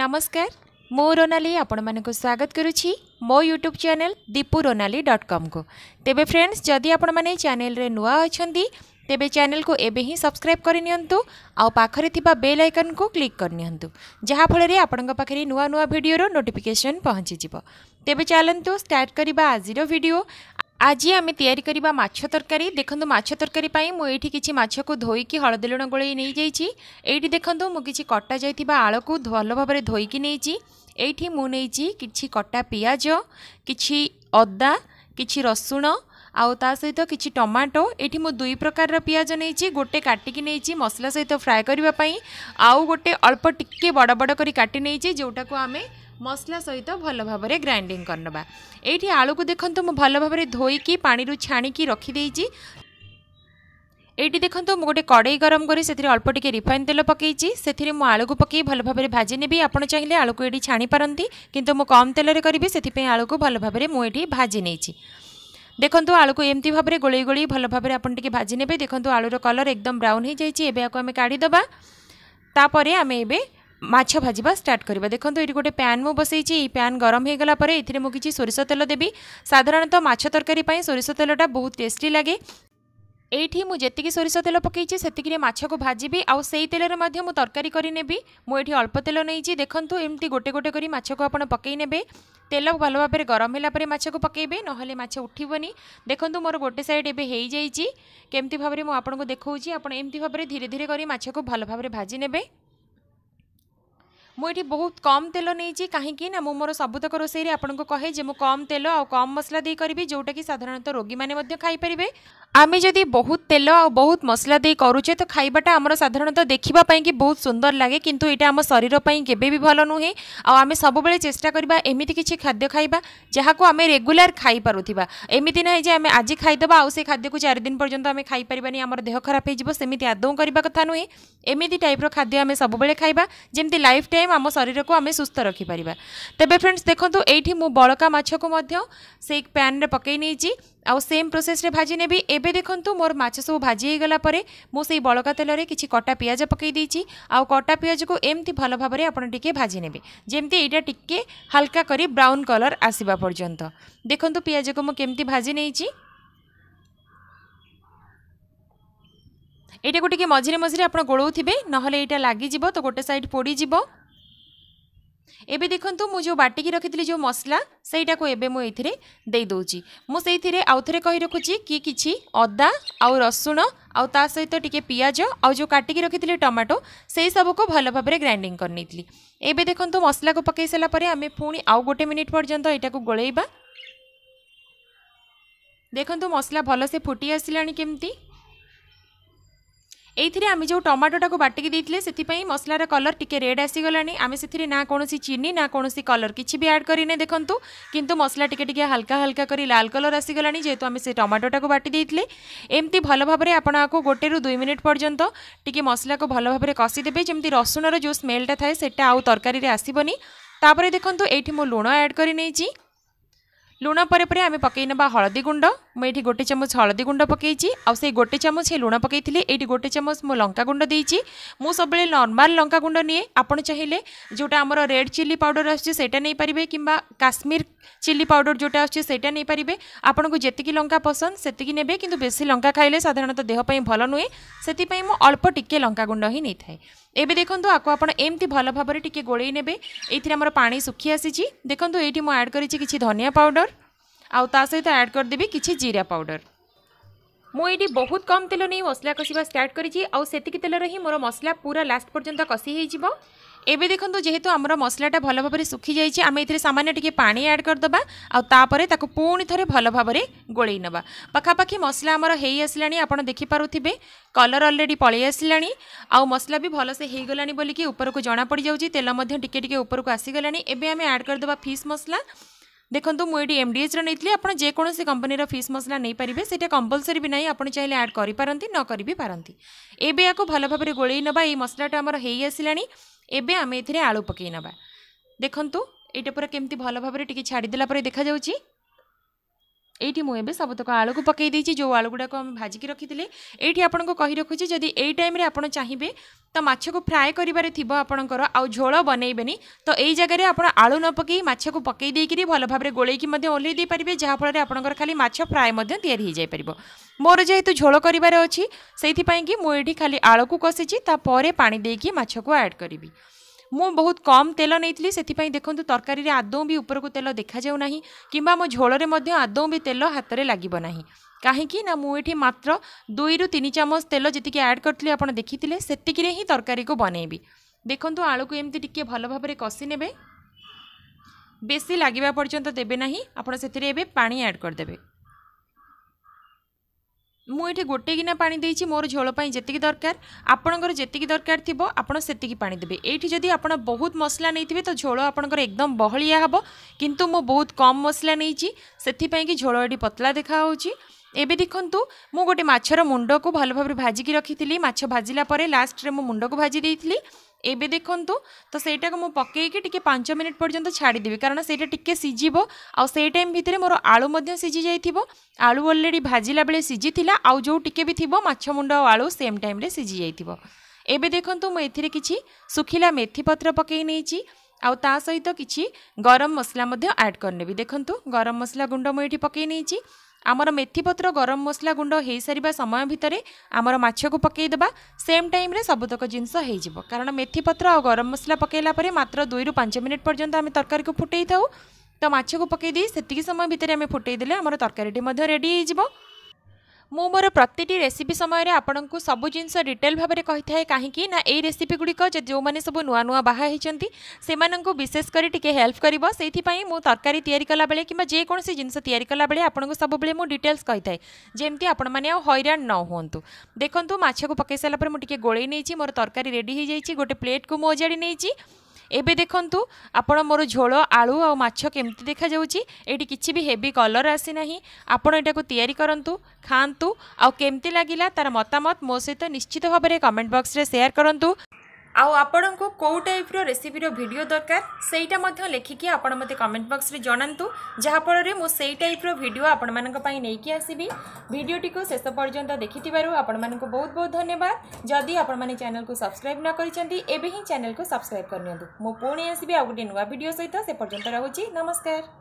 ନମସ୍କାର ମୁଁ ରୋନାଲି ଆପଣମାନଙ୍କୁ ସ୍ୱାଗତ କରୁଛି ମୋ YouTube channel Dipu Ronali dot କମ୍କୁ ତେବେ ଫ୍ରେଣ୍ଡସ୍ ଯଦି ଆପଣମାନେ ଚ୍ୟାନେଲ୍ରେ ନୂଆ ଅଛନ୍ତି ତେବେ ଚ୍ୟାନେଲ୍କୁ ଏବେ ହିଁ ସବସ୍କ୍ରାଇବ୍ କରିନିଅନ୍ତୁ ଆଉ ପାଖରେ ଥିବା ବେଲ୍ ଆଇକନ୍କୁ କ୍ଲିକ୍ କରିନିଅନ୍ତୁ ଯାହାଫଳରେ ଆପଣଙ୍କ ପାଖରେ ନୂଆ ନୂଆ ଭିଡ଼ିଓର ନୋଟିଫିକେସନ୍ ପହଞ୍ଚିଯିବ ତେବେ ଚାଲନ୍ତୁ ଷ୍ଟାର୍ଟ କରିବା ଆଜିର ଭିଡ଼ିଓ আজি আমি তৈরি করা মাছ তরকারি দেখুন মাছ তরকারি মু এইটি কিছু মাছকু ধোইকি হলদি লুণ গোলাই নিয়ে যাইছি এইটি দেখুন মু কিছু কটা যাই আলকু ভালো ভাবে ধোইকি নিয়েছি এইটি মু নেইছি কিছু কটা পিঁয়াজ কিছু অদা কিছু রসুণ আউ তা সহ কিছু টমাটো এটি মু দুই প্রকার পিঁয়াজ নিয়েছি গোটে কাটিকি নিয়েছি মশলা সহ ফ্রাই করা আউ গোটে অল্প টিকি বড় বড় করে কাটি নিয়েছি যেটা আমি ମସଲା ସହିତ ଭଲ ଭାବରେ ଗ୍ରାଇଣ୍ଡିଙ୍ଗ କରିନେବା ଏଇଠି ଆଳୁକୁ ଦେଖନ୍ତୁ ମୁଁ ଭଲ ଭାବରେ ଧୋଇକି ପାଣିରୁ ଛାଣିକି ରଖିଦେଇଛି এইটি দেখুন মু গোটে কড়াই গরম করে সেটি অল্প টিকি রিফাইন তেল পকাইছি সেটি মু আলুকু পকাই ভালো ভাবে ভাজি নেবি আপনার চাইলে আলুকু এটি ছাড়ি পারতি কিন্তু মু কম তেলরে করবি সেপাই আলুকু ভালো ভাবে মু এটি ভাজি নেইছি দেখুন আলুকু এমতি ভাবে গোলাই গোলাই ভালো ভাবে আপনার টিকি ভাজি নেবে দেখুন আলুর কলর একদম ব্রাউন হয়ে যাই এবে আমি কাড়ি দেবা তাপরে আমি এবে ମାଛ ଭାଜିବା ଷ୍ଟାର୍ଟ କରିବା ଦେଖନ୍ତୁ ଏଇଠି ଗୋଟେ ପ୍ୟାନ୍ ମୁଁ ବସେଇଛି ଏଇ ପ୍ୟାନ୍ ଗରମ ହୋଇଗଲା ପରେ ଏଥିରେ ମୁଁ କିଛି ସୋରିଷ ତେଲ ଦେବି ସାଧାରଣତଃ ମାଛ ତରକାରୀ ପାଇଁ ସୋରିଷ ତେଲଟା ବହୁତ ଟେଷ୍ଟି ଲାଗେ এইটি মু যেতিকি সোরিষ তেল পকাইছি সেতিকি মাছকু ভাজিবি আউ সেই তেলের মধ্যে মু তরকারি করে নেবি মু এটি অল্প তেল নেইছি দেখন্তু এমতি গোটে গোটে করি মাছকু আপন পকাই নেবে তেল ভালো ভাবে গরম হেলা পরে মাছকু পকাইবে নহলে মাছ উঠিবনি দেখন্তু মোর গোটে সাইড এবে হেই যাইছি কেমতি ভাবে মু আপনকু দেখাউছি আপন এমতি ভাবে ধীরে ধীরে করি মাছকু ভালো ভাবে ভাজি নেবে मुझे बहुत कम तेल नहीं कहीं मोर सबुतक रोसे आपको कहे मुझे कम तेल आ कम मसला दे करी जोटा कि साधारण रोगी मैंने खाई आम जदि बहुत तेल आ बहुत मसला दे करुचे तो खाइबाटा आम साधारणतः देखापी कि बहुत सुंदर लगे किंतु ये आम शरीर केवि भल नुहे आम सबुबले चेस्टा करवा एमती किसी खाद्य खाଇବା ଯାହାକୁ ଆମେ ରେଗୁଲାର ଖାଇପାରୁଥିବା ଏମିତି ନାହିଁ ଯେ ଆମେ ଆଜି ଖାଇଦେବା ଆଉ ସେ ଖାଦ୍ୟକୁ ଚାରି ଦିନ ପର୍ଯ୍ୟନ୍ତ ଆମେ ଖାଇପାରିବାନି ଆମର ଦେହ ଖରାପ ହେଇଯିବ ସେମିତି ଆଦୌ କରିବା କଥା ନୁହେଁ ଏମିତି ଟାଇପ୍ର ଖାଦ୍ୟ ଆମେ ସବୁବେଳେ ଖାଇବା ଯେମିତି ଲାଇଫ୍ ଟାଇମ୍ ଆମ ଶରୀରକୁ ଆମେ ସୁସ୍ଥ ରଖିପାରିବା ତେବେ ଫ୍ରେଣ୍ଡସ୍ ଦେଖନ୍ତୁ ଏଇଠି ମୁଁ ବଳକା ମାଛକୁ ମଧ୍ୟ ସେଇ ପ୍ୟାନ୍ରେ ପକାଇ ନେଇଛି আউ সেম প্রোসেসে ভাজি নেবি এবে দেখুন মোর মাছ সব ভাজি হয়ে গলা পরে মু সেই বলকা তেলরে কিছু কটা পিঁয়াজ পকাই দিয়েছি আউ কটা পিঁয়াজকু এমতি ভালো ভাবে আপনার টিকি ভাজি নেবে যেমতি এইটা টিকি হালকা করে ব্রাউন কলর আসবা পর্যন্ত দেখুন পিঁয়াজকু মু কেমতি ভাজি নেইছি এইটাকু টিকি মঝিরে মঝিরে আপনার গোলাউবে নহলে এইটা লাগিযোগ তো গোটে সাইড পোড়িযোগ এবে দেখন্তু মু যে বাটিকি রাখিলি যে মশলা সেইটা এবে মু এইথিরে দেই দউচি মু সেইথিরে আউথরে কই রাখুচি কি কিছি অদা আউ রসুণ আউ তা সহিত টিকে পিঁয়াজ আউ যে কাটিকি রাখিলি টমাটো সেই সবুকু ভাল ভাবে গ্রাইন্ডিং করে নেইলি এবে দেখন্তু মশলাকু পকাই সারা পরে আমি পুনি আউ গোটে মিনিট পর্যন্ত এটাকু গোলাইবা দেখন্তু মশলা ভালসে ফুটি আসিলানি কেমতি এইথিরে আমি যে টমাটোটাকে বাটিকি দিয়ে সেপাই মশলার কলর টিকি রেড আসিগলানি আমি সেথিরে না কোণী চিনি না কোণী কলর কিছু বি আড করিনে দেখুন কিন্তু মশলা টিকি টিকি হালকা হালকা করে লাল কলর আসিগলানি যেহেতু আমি সে টমাটোটাকে বাটি দিয়ে এমতি ভালো ভাবে আপনার গোটে রু দুই মিনিট পর্যন্ত টিকি মশলাকে ভালো ভাবে কষিদেবে যেমন রসুণর যে স্মেলটা থাকে সেটা আউ তরকারি আসবনি তাপরে দেখুন এইটি মু লুণ আড করে নিয়েছি লুণ পরে পরে আমি পকাই নেবা হলদি গুণ্ড ମୁଁ ଏଠି ଗୋଟେ ଚାମଚ ହଳଦୀ ଗୁଣ୍ଡ ପକାଇଛି ଆଉ ସେଇ ଗୋଟେ ଚାମଚ ହିଁ ଲୁଣ ପକାଇଥିଲି ଏଇଠି ଗୋଟେ ଚାମଚ ମୁଁ ଲଙ୍କା ଗୁଣ୍ଡ ଦେଇଛି ମୁଁ ସବୁବେଳେ ନର୍ମାଲ୍ ଲଙ୍କା ଗୁଣ୍ଡ ନିଏ ଆପଣ ଚାହିଁଲେ ଯେଉଁଟା ଆମର ରେଡ଼୍ ଚିଲି ପାଉଡ଼ର ଆସୁଛି ସେଇଟା ନେଇପାରିବେ କିମ୍ବା କାଶ୍ମୀର ଚିଲି ପାଉଡ଼ର ଯେଉଁଟା ଆସୁଛି ସେଇଟା ନେଇପାରିବେ ଆପଣଙ୍କୁ ଯେତିକି ଲଙ୍କା ପସନ୍ଦ ସେତିକି ନେବେ କିନ୍ତୁ ବେଶୀ ଲଙ୍କା ଖାଇଲେ ସାଧାରଣତଃ ଦେହ ପାଇଁ ଭଲ ନୁହେଁ ସେଥିପାଇଁ ମୁଁ ଅଳ୍ପ ଟିକେ ଲଙ୍କା ଗୁଣ୍ଡ ହିଁ ନେଇଥାଏ ଏବେ ଦେଖନ୍ତୁ ଆକୁ ଆପଣ ଏମିତି ଭଲ ଭାବରେ ଟିକେ ଗୋଳେଇ ନେବେ ଏଇଥିରେ ଆମର ପାଣି ଶୁଖି ଆସିଛି ଦେଖନ୍ତୁ ଏଇଠି ମୁଁ ଆଡ଼୍ କରିଛି କିଛି ଧନିଆ ପାଉଡ଼ର ଆଉ ତା ସହିତ ଆଡ଼୍ କରିଦେବି କିଛି ଜିରା ପାଉଡ଼ର ମୁଁ ଏଇଠି ବହୁତ କମ୍ ତେଲ ନେଇ ମସଲା କଷିବା ଷ୍ଟାର୍ଟ କରିଛି ଆଉ ସେତିକି ତେଲରେ ହିଁ ମୋର ମସଲା ପୁରା ଲାଷ୍ଟ ପର୍ଯ୍ୟନ୍ତ କଷି ହୋଇଯିବ ଏବେ ଦେଖନ୍ତୁ ଯେହେତୁ ଆମର ମସଲାଟା ଭଲ ଭାବରେ ଶୁଖିଯାଇଛି ଆମେ ଏଥିରେ ସାମାନ୍ୟ ଟିକିଏ ପାଣି ଆଡ଼୍ କରିଦେବା ଆଉ ତାପରେ ତାକୁ ପୁଣି ଥରେ ଭଲ ଭାବରେ ଗୋଳେଇ ନେବା ପାଖାପାଖି ମସଲା ଆମର ହେଇ ଆସିଲାଣି ଆପଣ ଦେଖିପାରୁଥିବେ କଲର୍ ଅଲରେଡ଼ି ପଳେଇ ଆସିଲାଣି ଆଉ ମସଲା ବି ଭଲସେ ହେଇଗଲାଣି ବୋଲିକି ଉପରକୁ ଜଣା ପଡ଼ିଯାଉଛି ତେଲ ମଧ୍ୟ ଟିକିଏ ଟିକିଏ ଉପରକୁ ଆସିଗଲାଣି ଏବେ ଆମେ ଆଡ଼୍ କରିଦେବା ଫିସ୍ ମସଲା দেখুন মু এটি এমডিএচর নিয়ে আপনার যেকোন কোম্পানির ফিস মশলা নিয়ে পারে সেটা কম্পলসরি বি না আপনার চাইলে আড করে পাতে নকরি পাতে এবে আকু ভালোভাবে গোলাই নেবা এই মশলাটা আমার হয়ে আসলা এবে আমি এতে আলু পকাই নেবা দেখুন এইটা পুরা কেমতি ভালোভাবে টিকি ছাড়িদেলা পরে দেখা যাচ্ছে এইটি ମୁଁ ଏବେ ସବୁତକ ଆଳୁକୁ ପକାଇ ଦେଇଛି ଯେଉଁ ଆଳୁଗୁଡ଼ାକ ଆମେ ଭାଜିକି ରଖିଥିଲେ ଏଇଠି ଆପଣଙ୍କୁ କହି ରଖୁଛି ଯଦି ଏଇ ଟାଇମ୍ରେ ଆପଣ ଚାହିଁବେ ତ ମାଛକୁ ଫ୍ରାଏ କରିବାରେ ଥିବ ଆପଣଙ୍କର ଆଉ ଝୋଳ ବନେଇବେନି ତ ଏଇ ଜାଗାରେ ଆପଣ ଆଳୁ ନ ପକାଇ ମାଛକୁ ପକାଇ ଦେଇକିରି ଭଲ ଭାବରେ ଗୋଳେଇକି ମଧ୍ୟ ଓହ୍ଲେଇ ଦେଇପାରିବେ ଯାହାଫଳରେ ଆପଣଙ୍କର ଖାଲି ମାଛ ଫ୍ରାଏ ମଧ୍ୟ ତିଆରି ହୋଇଯାଇପାରିବ ମୋର ଯେହେତୁ ଝୋଳ କରିବାର ଅଛି ସେଇଥିପାଇଁକି ମୁଁ ଏଇଠି ଖାଲି ଆଳୁକୁ କଷିଛି ତାପରେ ପାଣି ଦେଇକି ମାଛକୁ ଆଡ଼୍ କରିବି ମୁଁ ବହୁତ କମ୍ ତେଲ ନେଇଥିଲି ସେଥିପାଇଁ ଦେଖନ୍ତୁ ତରକାରୀରେ ଆଦୌ ବି ଉପରକୁ ତେଲ ଦେଖାଯାଉନାହିଁ କିମ୍ବା ମୋ ଝୋଳରେ ମଧ୍ୟ ଆଦୌ ବି ତେଲ ହାତରେ ଲାଗିବ ନାହିଁ କାହିଁକି ନା ମୁଁ ଏଠି ମାତ୍ର ଦୁଇରୁ ତିନି ଚାମଚ ତେଲ ଯେତିକି ଆଡ଼୍ କରିଥିଲି ଆପଣ ଦେଖିଥିଲେ ସେତିକିରେ ହିଁ ତରକାରୀକୁ ବନେଇବି ଦେଖନ୍ତୁ ଆଳୁକୁ ଏମିତି ଟିକିଏ ଭଲ ଭାବରେ କଷି ନେବେ ବେଶୀ ଲାଗିବା ପର୍ଯ୍ୟନ୍ତ ଦେବେ ନାହିଁ ଆପଣ ସେଥିରେ ଏବେ ପାଣି ଆଡ଼୍ କରିଦେବେ ମୁଁ ଏଠି ଗୋଟେ କିନା ପାଣି ଦେଇଛି ମୋର ଝୋଳ ପାଇଁ ଯେତିକି ଦରକାର ଆପଣଙ୍କର ଯେତିକି ଦରକାର ଥିବ ଆପଣ ସେତିକି ପାଣି ଦେବେ ଏଇଠି ଯଦି ଆପଣ ବହୁତ ମସଲା ନେଇଥିବେ ତ ଝୋଳ ଆପଣଙ୍କର ଏକଦମ ବହଳିଆ ହେବ କିନ୍ତୁ ମୁଁ ବହୁତ କମ୍ ମସଲା ନେଇଛି ସେଥିପାଇଁକି ଝୋଳ ଏଠି ପତଳା ଦେଖାହେଉଛି ଏବେ ଦେଖନ୍ତୁ ମୁଁ ଗୋଟେ ମାଛର ମୁଣ୍ଡକୁ ଭଲ ଭାବରେ ଭାଜିକି ରଖିଥିଲି ମାଛ ଭାଜିଲା ପରେ ଲାଷ୍ଟରେ ମୁଁ ମୁଣ୍ଡକୁ ଭାଜି ଦେଇଥିଲି এবে দেখন্তু তো সেইটাকে মু পকাইকি টিকে পাঁচ মিনিট পর্যন্ত ছাড়িদেবি কারণ সেইটা টিকে সিজিব আউ সেই টাইম ভিতরে মোর আলু মধ্যে সিজি যাই আলু অলরেডি ভাজিলা বেড়ে সিজি লা আউ যে টিকে বি থিব মাছ মুন্ড আলু সেম টাইমে সিজি যাই এবে দেখন্তু মু এথিরে কিছু শুখিলা মেথি পত্র পকাই নেইছি ଆଉ ତା ସହିତ କିଛି ଗରମ ମସଲା ମଧ୍ୟ ଆଡ଼୍ କରିନେବି ଦେଖନ୍ତୁ ଗରମ ମସଲା ଗୁଣ୍ଡ ମୁଁ ଏଠି ପକାଇ ନେଇଛି ଆମର ମେଥିପତ୍ର ଗରମ ମସଲା ଗୁଣ୍ଡ ହୋଇସାରିବା ସମୟ ଭିତରେ ଆମର ମାଛକୁ ପକାଇଦେବା ସେମ୍ ଟାଇମ୍ରେ ସବୁତକ ଜିନିଷ ହୋଇଯିବ କାରଣ ମେଥିପତ୍ର ଆଉ ଗରମ ମସଲା ପକାଇଲା ପରେ ମାତ୍ର ଦୁଇରୁ ପାଞ୍ଚ ମିନିଟ୍ ପର୍ଯ୍ୟନ୍ତ ଆମେ ତରକାରୀକୁ ଫୁଟାଇ ଥାଉ ତ ମାଛକୁ ପକାଇ ଦେଇ ସେତିକି ସମୟ ଭିତରେ ଆମେ ଫୁଟାଇ ଦେଲେ ଆମର ତରକାରୀଟି ମଧ୍ୟ ରେଡ଼ି ହୋଇଯିବ मुझे प्रति रेसीपी समय आपको सब जिन डिटेल भाव में कही थाए कहीं रेसीपिगुड़िक जो मैंने सब नुआ नुआ बाहर से विशेषकर टी हेल्प कर तरकारी या कि जेकोसी जिनस या सब बेले मुझे डिटेल्स कही थाए जमी आप हईरा न हूँ देखो मछक पकई सारा मुझे गोल नहीं मोर तरकारी रेडी गोटे प्लेट को मुझे उजाड़ी नहीं ଏବେ ଦେଖନ୍ତୁ ଆପଣ ମୋର ଝୋଳ ଆଳୁ ଆଉ ମାଛ କେମିତି ଦେଖାଯାଉଛି ଏଇଠି କିଛି ବି ହେଭି କଲର୍ ଆସିନାହିଁ ଆପଣ ଏଇଟାକୁ ତିଆରି କରନ୍ତୁ ଖାଆନ୍ତୁ ଆଉ କେମିତି ଲାଗିଲା ତା'ର ମତାମତ ମୋ ସହିତ ନିଶ୍ଚିତ ଭାବରେ କମେଣ୍ଟ ବକ୍ସରେ ସେୟାର କରନ୍ତୁ आपण को कौ टाइप रेसीपी भिड दरकार से लिखिकी आप मत कमेंट बक्स में जनातु जहाँफल मुई टाइप रिड आपण मानी नहींक आसवि भिडटी को शेष पर्यटन देखी आपण बहुत बहुत धन्यवाद जदि आप मैंने को सब्सक्राइब न करेंगे चैनल को सब्सक्राइब करनी पुणी आसवि आउ गए नुआ भिड सहित से पर्यटन रोचे नमस्कार